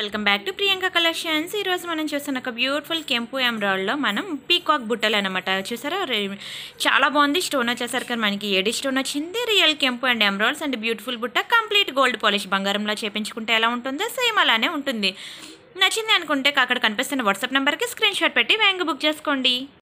welcome back to Priyanka collections ఈరోజు మనం చూస్తున్న ఒక బ్యూటిఫుల్ కెంపు ఎంబ్రాయిడ్లో మనం పీకాక్ బుట్టలు అనమాట చూసారా చాలా బాగుంది స్టోన్ వచ్చేసరికి మనకి ఏడి స్టోన్ వచ్చింది రియల్ కెంపు అండ్ ఎంబ్రాయిడ్స్ అండ్ బ్యూటిఫుల్ బుట్ట కంప్లీట్ గోల్డ్ పాలిష్ బంగారంలో చేపించుకుంటే ఎలా ఉంటుందో సేమ్ అలానే ఉంటుంది నచ్చింది అనుకుంటే అక్కడ కనిపిస్తున్న వాట్సాప్ నెంబర్కి స్క్రీన్ షాట్ పెట్టి వ్యాంగ్ బుక్ చేసుకోండి